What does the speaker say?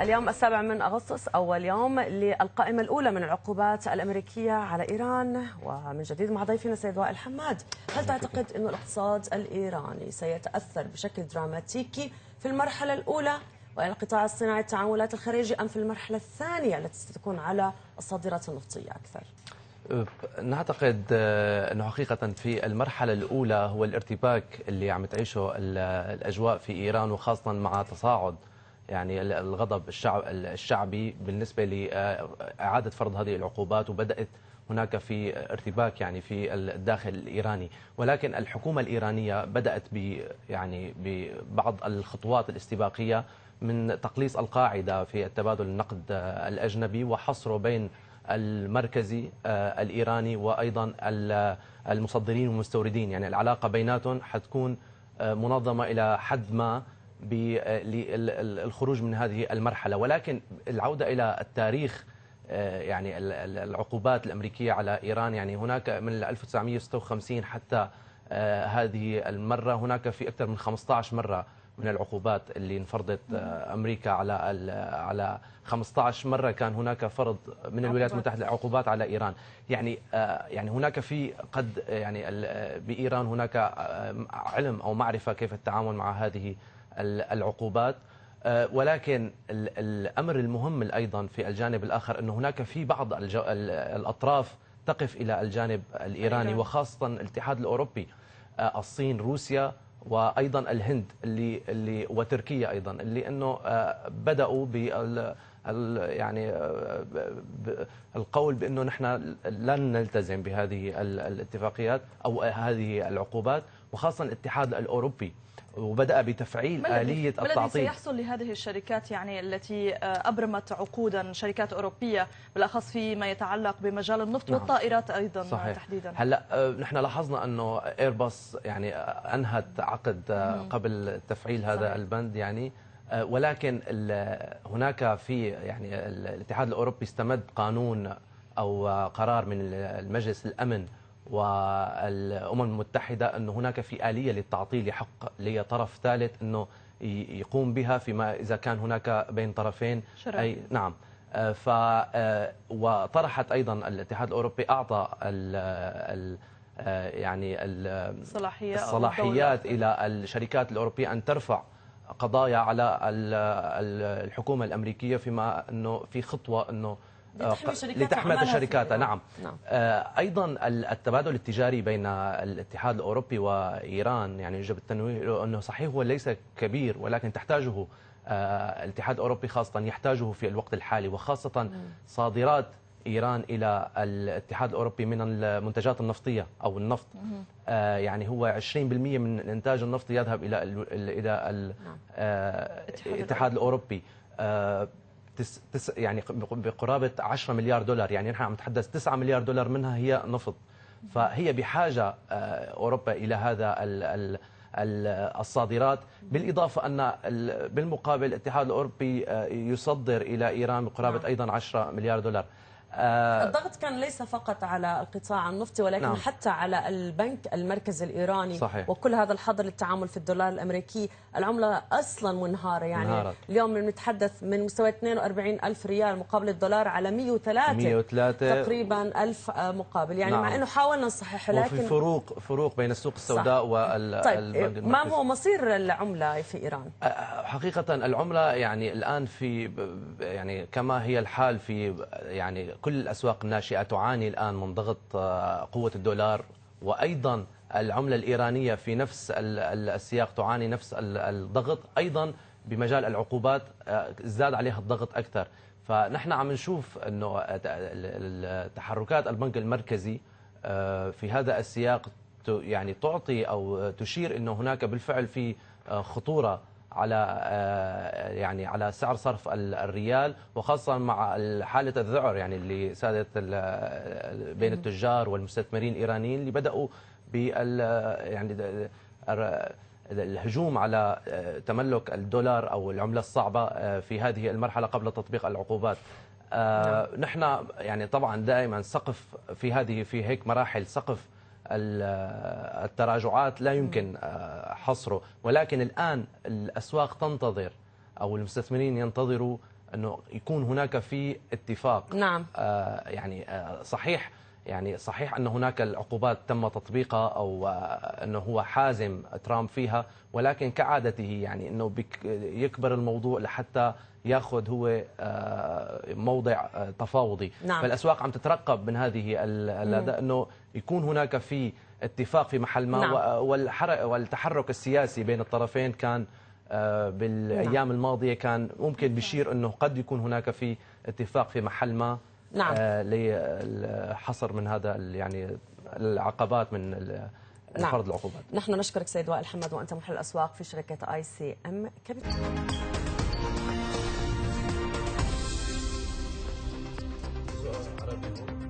اليوم السابع من أغسطس أول يوم للقائمة الأولى من العقوبات الأمريكية على إيران ومن جديد مع ضيفنا سيد وائل حماد هل تعتقد أن الاقتصاد الإيراني سيتأثر بشكل دراماتيكي في المرحلة الأولى وإلى القطاع الصناعي التعاملات الخارجي أم في المرحلة الثانية التي ستكون على الصادرات النفطية أكثر؟ أه، نعتقد أه، انه حقيقه في المرحله الاولى هو الارتباك اللي عم تعيشه الاجواء في ايران وخاصه مع تصاعد يعني الغضب الشعب الشعبي بالنسبة لإعادة آه، فرض هذه العقوبات وبدأت هناك في ارتباك يعني في الداخل الايراني ولكن الحكومه الايرانيه بدات ب يعني ببعض الخطوات الاستباقيه من تقليص القاعده في التبادل النقد آه، الاجنبي وحصره بين المركزي آه، الايراني وايضا المصدرين والمستوردين يعني العلاقه بيناتهم حتكون منظمه الى حد ما بالخروج من هذه المرحلة ولكن العودة إلى التاريخ آه، يعني العقوبات الأمريكية على إيران يعني هناك من 1956 حتى آه، هذه المرة هناك في أكثر من 15 مرة من العقوبات اللي انفرضت آه، امريكا على على 15 مره كان هناك فرض من الولايات المتحده عقوبات على ايران يعني يعني هناك في قد يعني بايران هناك علم او معرفه كيف التعامل مع هذه العقوبات آه، ولكن الأمر المهم أيضا في الجانب الآخر أن هناك في بعض الأطراف تقف إلى الجانب الإيراني وخاصة الاتحاد الأوروبي آه، الصين روسيا وايضا الهند اللي اللي وتركيا ايضا اللي انه آه، بداوا بال يعني القول بانه نحن لن نلتزم بهذه الاتفاقيات او هذه العقوبات وخاصه الاتحاد الاوروبي وبدأ بتفعيل آلية التعطيل الذي سيحصل لهذه الشركات يعني التي آه، أبرمت عقودا شركات أوروبية بالأخص فيما يتعلق بمجال النفط نعم. والطائرات أيضا صحيح. تحديدا هلا آه، نحن لاحظنا أنه إيرباص يعني آه، أنهت عقد قبل تفعيل هذا صحيح. البند يعني ولكن هناك في يعني الاتحاد الأوروبي استمد قانون أو قرار من المجلس الأمن والامم المتحده انه هناك في اليه للتعطيل حق لطرف ثالث انه يقوم بها فيما اذا كان هناك بين طرفين شرق. اي نعم آه، ف آه، وطرحت ايضا الاتحاد الاوروبي اعطى ال آه، يعني الصلاحيات, الصلاحيات الى الشركات الاوروبيه ان ترفع قضايا على الحكومه الامريكيه فيما انه في خطوه انه لتحمية آه، شركاتها نعم. نعم آه، أيضا التبادل التجاري بين الاتحاد الأوروبي وإيران يعني يجب التنويه أنه صحيح هو ليس كبير ولكن تحتاجه آه، الاتحاد الأوروبي خاصة يحتاجه في الوقت الحالي وخاصة نعم. صادرات إيران إلى الاتحاد الأوروبي من المنتجات النفطية أو النفط آه يعني هو 20% من إنتاج النفط يذهب إلى الـ إلى ال نعم. آه الاتحاد الأوروبي آه تس تس يعني بقرابه 10 مليار دولار يعني نحن عم نتحدث 9 مليار دولار منها هي نفط فهي بحاجه آه، اوروبا الى هذا ال ال الصادرات بالإضافة أن بالمقابل الاتحاد الأوروبي آه، يصدر إلى إيران بقرابة نعم. أيضا 10 مليار دولار آه، الضغط كان ليس فقط على القطاع النفطي ولكن نعم. حتى على البنك المركزي الإيراني صحيح. وكل هذا الحظر للتعامل في الدولار الأمريكي العملة أصلا منهارة يعني منهارة. اليوم بنتحدث من مستوى 42 ألف ريال مقابل الدولار على 103, 103 تقريبا ألف مقابل يعني نعم. مع أنه حاولنا نصححه لكن وفي فروق فروق بين السوق السوداء والبنك طيب إيه، المركزي. ما هو مصير العملة في إيران؟ حقيقة العملة يعني الآن في يعني كما هي الحال في يعني كل الأسواق الناشئة تعاني الآن من ضغط آه، قوة الدولار وأيضا العملة الإيرانية في نفس السياق تعاني نفس الضغط أيضا بمجال العقوبات آه، زاد عليها الضغط أكثر فنحن عم نشوف أنه تحركات البنك المركزي آه، في هذا السياق يعني تعطي أو تشير أنه هناك بالفعل في خطورة على آه، يعني على سعر صرف الريال وخاصه مع حاله الذعر يعني اللي سادت بين التجار والمستثمرين الايرانيين اللي بداوا بال يعني الهجوم على آه، تملك الدولار او العمله الصعبه آه، في هذه المرحله قبل تطبيق العقوبات نعم. نحن يعني طبعا دائما سقف في هذه في هيك مراحل سقف التراجعات لا يمكن آه، حصره ولكن الآن الأسواق تنتظر أو المستثمرين ينتظروا أنه يكون هناك في اتفاق نعم. آه، يعني آه، صحيح يعني صحيح أن هناك العقوبات تم تطبيقها أو آه، أنه هو حازم ترامب فيها ولكن كعادته يعني أنه يكبر الموضوع لحتى ياخذ هو آه، موضع آه، تفاوضي نعم. فالاسواق عم تترقب من هذه انه يكون هناك في اتفاق في محل ما نعم. والتحرك السياسي بين الطرفين كان بالايام نعم. الماضيه كان ممكن بشير انه قد يكون هناك في اتفاق في محل ما نعم. آه، لحصر من هذا يعني العقبات من نعم. فرض العقوبات نحن نشكرك سيد وائل حمد وانت محل الاسواق في شركه اي سي ام كابيتال